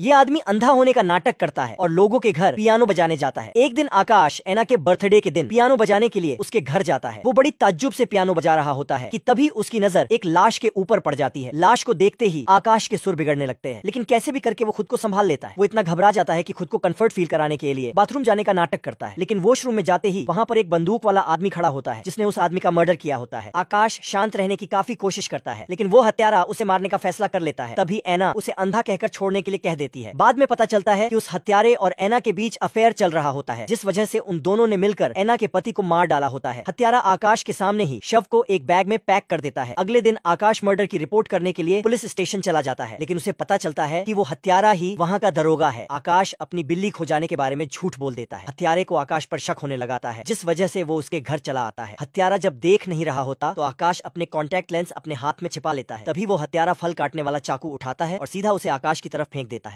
ये आदमी अंधा होने का नाटक करता है और लोगों के घर पियानो बजाने जाता है एक दिन आकाश एना के बर्थडे के दिन पियानो बजाने के लिए उसके घर जाता है वो बड़ी ताज्जुब से पियानो बजा रहा होता है कि तभी उसकी नजर एक लाश के ऊपर पड़ जाती है लाश को देखते ही आकाश के सुर बिगड़ने लगते हैं लेकिन कैसे भी करके वो खुद को संभाल लेता है वो इतना घबरा जाता है की खुद को कम्फर्ट फील कराने के लिए बाथरूम जाने का नाटक करता है लेकिन वॉशरूम में जाते ही वहाँ पर एक बंदूक वाला आदमी खड़ा होता है जिसने उस आदमी का मर्डर किया होता है आकाश शांत रहने की काफी कोशिश करता है लेकिन वो हत्यारा उसे मारने का फैसला कर लेता है तभी एना उसे अंधा कहकर छोड़ने के लिए कह देता देती है बाद में पता चलता है कि उस हत्यारे और एना के बीच अफेयर चल रहा होता है जिस वजह से उन दोनों ने मिलकर एना के पति को मार डाला होता है हत्यारा आकाश के सामने ही शव को एक बैग में पैक कर देता है अगले दिन आकाश मर्डर की रिपोर्ट करने के लिए पुलिस स्टेशन चला जाता है लेकिन उसे पता चलता है की वो हत्यारा ही वहाँ का दरोगा है आकाश अपनी बिल्ली खो जाने के बारे में झूठ बोल देता है हत्यारे को आकाश पर शक होने लगाता है जिस वजह से वो उसके घर चला आता है हत्यारा जब देख नहीं रहा होता तो आकाश अपने कॉन्टेक्ट लेंस अपने हाथ में छिपा लेता है तभी वो हत्यारा फल काटने वाला चाकू उठाता है और सीधा उसे आकाश की तरफ फेंक देता है